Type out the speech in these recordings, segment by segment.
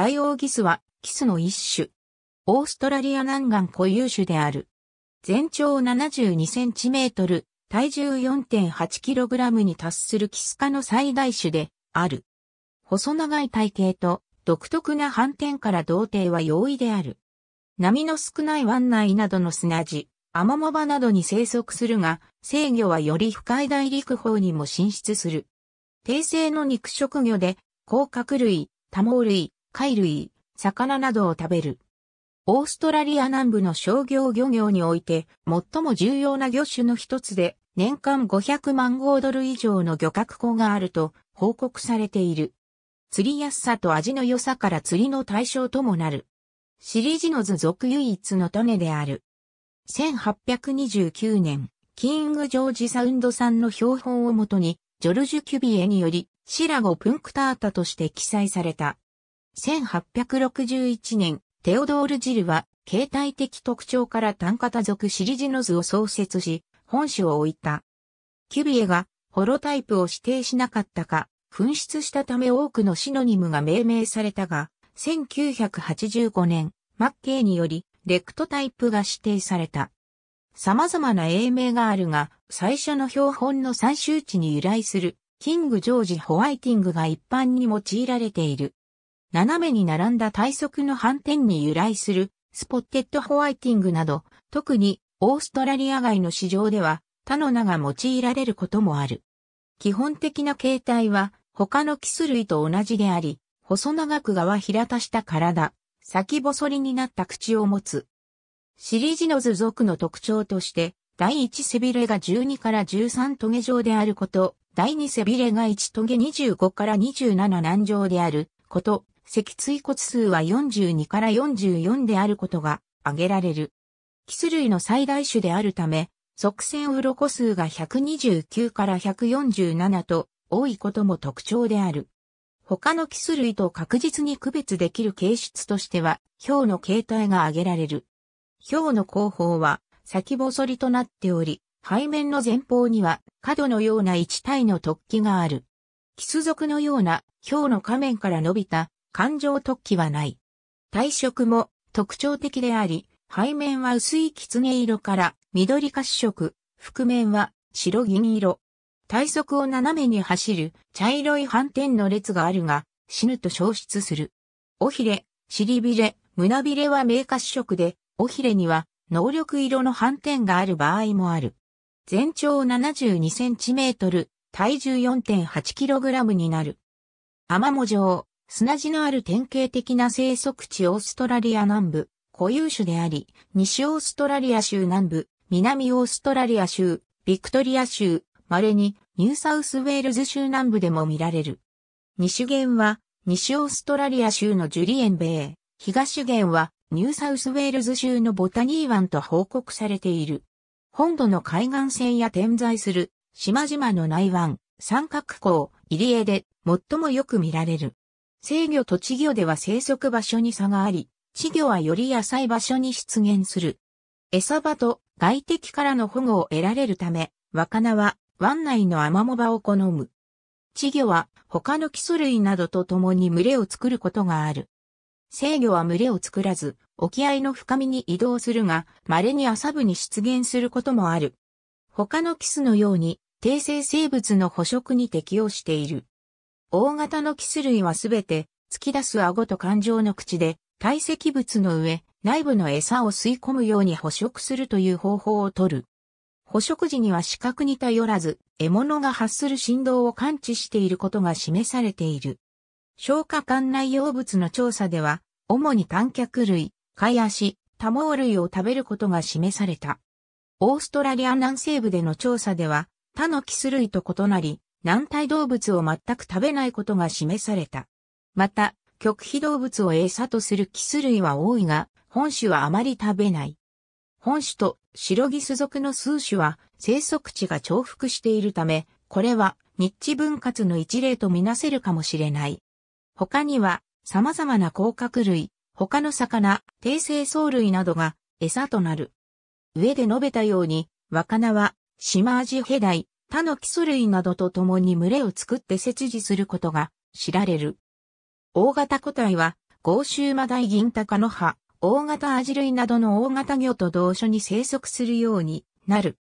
ダイオウギスは、キスの一種。オーストラリア南岸固有種である。全長72センチメートル、体重4.8キログラムに達するキス科の最大種である。細長い体型と独特な斑点から童貞は容易である。波の少ない湾内などの砂地、アマモ場などに生息するが、制御はより深い大陸方にも進出する。低性の肉食魚で、甲殻類、多毛類、貝類、魚などを食べる。オーストラリア南部の商業漁業において最も重要な魚種の一つで年間500万ードル以上の漁獲庫があると報告されている。釣りやすさと味の良さから釣りの対象ともなる。シリジノズ属唯一の種である。1829年、キング・ジョージ・サウンドさんの標本をもとに、ジョルジュ・キュビエにより、シラゴ・プンクタータとして記載された。1861年、テオドール・ジルは、形態的特徴から単型族シリジノズを創設し、本種を置いた。キュビエが、ホロタイプを指定しなかったか、紛失したため多くのシノニムが命名されたが、1985年、マッケイにより、レクトタイプが指定された。様々な英名があるが、最初の標本の最終値に由来する、キング・ジョージ・ホワイティングが一般に用いられている。斜めに並んだ体側の反転に由来するスポッテッドホワイティングなど、特にオーストラリア外の市場では他の名が用いられることもある。基本的な形態は他のキス類と同じであり、細長く側平たした体、先細りになった口を持つ。シリジノズ属の特徴として、第1背びれが12から13トゲ状であること、第2背びれが1トゲ25から27難状であること、脊椎骨数は42から44であることが挙げられる。キス類の最大種であるため、側線コ数が129から147と多いことも特徴である。他のキス類と確実に区別できる形質としては、表の形態が挙げられる。表の後方は先細りとなっており、背面の前方には角のような一体の突起がある。キス族のような表の下面から伸びた感情突起はない。体色も特徴的であり、背面は薄い狐色から緑褐色、覆面は白銀色。体側を斜めに走る茶色い斑点の列があるが、死ぬと消失する。尾ひれ、尻びれ、胸びれは明褐色で、尾ひれには能力色の斑点がある場合もある。全長7 2トル、体重 4.8kg になる。天も状、砂地のある典型的な生息地オーストラリア南部、固有種であり、西オーストラリア州南部、南オーストラリア州、ビクトリア州、稀にニューサウスウェールズ州南部でも見られる。西限は西オーストラリア州のジュリエンベー、東限はニューサウスウェールズ州のボタニー湾と報告されている。本土の海岸線や点在する島々の内湾、三角港、入り江で最もよく見られる。制魚と稚魚では生息場所に差があり、稚魚はより浅い場所に出現する。餌場と外敵からの保護を得られるため、若菜は湾内のアマモ場を好む。稚魚は他の基礎類などと共に群れを作ることがある。制魚は群れを作らず、沖合の深みに移動するが、稀に浅部に出現することもある。他のキスのように、低生生物の捕食に適応している。大型のキス類はすべて、突き出す顎と感情の口で、堆積物の上、内部の餌を吸い込むように捕食するという方法をとる。捕食時には視覚に頼らず、獲物が発する振動を感知していることが示されている。消化管内容物の調査では、主に短脚類、貝足、多毛類を食べることが示された。オーストラリア南西部での調査では、他のキス類と異なり、軟体動物を全く食べないことが示された。また、極秘動物を餌とするキス類は多いが、本種はあまり食べない。本種と白ギス属の数種は生息地が重複しているため、これはニッチ分割の一例とみなせるかもしれない。他には様々な甲殻類、他の魚、低生藻類などが餌となる。上で述べたように、若菜は、シマアジヘダイ、他の基礎類などと共に群れを作って設置することが知られる。大型個体は、豪州マダイ銀鷹の葉、大型アジ類などの大型魚と同所に生息するようになる。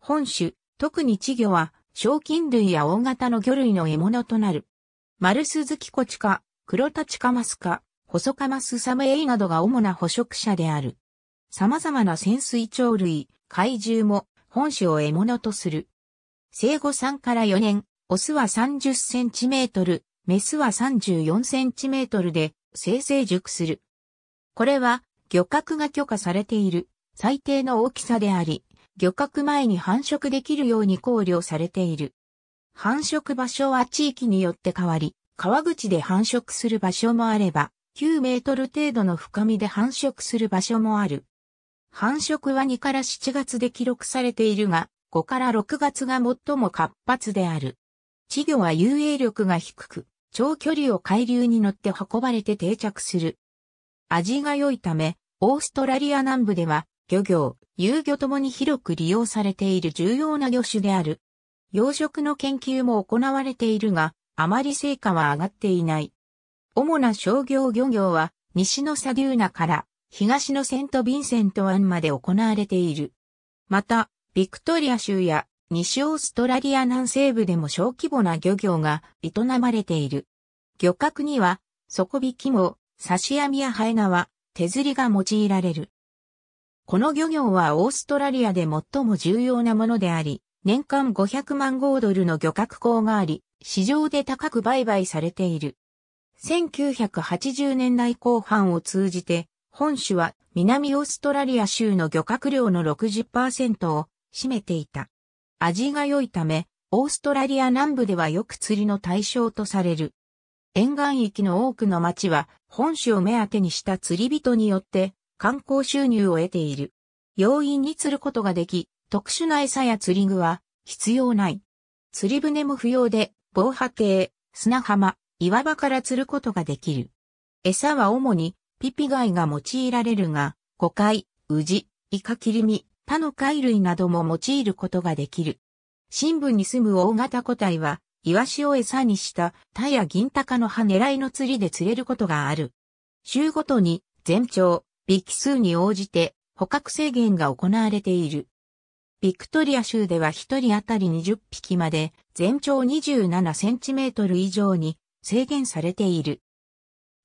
本種、特に稚魚は、賞金類や大型の魚類の獲物となる。マルスズキコチカ、クロタチカマスカ、ホソカマスサメエイなどが主な捕食者である。様々な潜水鳥類、怪獣も本種を獲物とする。生後3から4年、オスは30センチメートル、メスは34センチメートルで生成熟する。これは漁獲が許可されている最低の大きさであり、漁獲前に繁殖できるように考慮されている。繁殖場所は地域によって変わり、川口で繁殖する場所もあれば、9メートル程度の深みで繁殖する場所もある。繁殖は2から7月で記録されているが、5から6月が最も活発である。稚魚は遊泳力が低く、長距離を海流に乗って運ばれて定着する。味が良いため、オーストラリア南部では、漁業、遊漁ともに広く利用されている重要な魚種である。養殖の研究も行われているが、あまり成果は上がっていない。主な商業漁業は、西のサデューナから、東のセント・ヴィンセント湾まで行われている。また、ビクトリア州や西オーストラリア南西部でも小規模な漁業が営まれている。漁獲には、底引きも、刺し網やハエ縄、手釣りが用いられる。この漁業はオーストラリアで最も重要なものであり、年間500万豪ドルの漁獲口があり、市場で高く売買されている。1980年代後半を通じて、本種は南オーストラリア州の漁獲量の60%を占めていた。味が良いため、オーストラリア南部ではよく釣りの対象とされる。沿岸域の多くの町は、本州を目当てにした釣り人によって、観光収入を得ている。要因に釣ることができ、特殊な餌や釣り具は必要ない。釣り船も不要で、防波堤、砂浜、岩場から釣ることができる。餌は主にピピ貝が用いられるが、ゴカイ、ウジ、イカ切り身、他の貝類なども用いることができる。深部に住む大型個体は、イワシを餌にしたタや銀鷹の葉狙いの釣りで釣れることがある。週ごとに全長、尾キ数に応じて捕獲制限が行われている。ビクトリア州では1人当たり20匹まで全長27センチメートル以上に制限されている。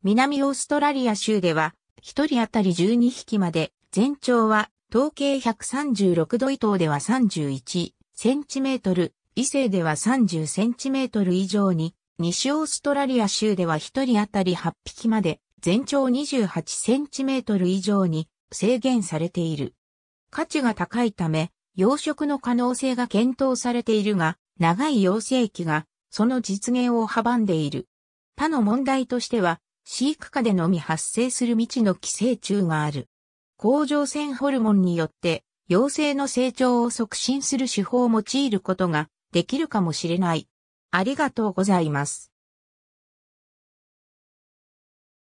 南オーストラリア州では1人当たり12匹まで全長は統計136度以東では31センチメートル、異性では30センチメートル以上に、西オーストラリア州では1人当たり8匹まで、全長28センチメートル以上に制限されている。価値が高いため、養殖の可能性が検討されているが、長い養成期が、その実現を阻んでいる。他の問題としては、飼育下でのみ発生する未知の寄生虫がある。甲状腺ホルモンによって、陽性の成長を促進する手法を用いることができるかもしれない。ありがとうございます。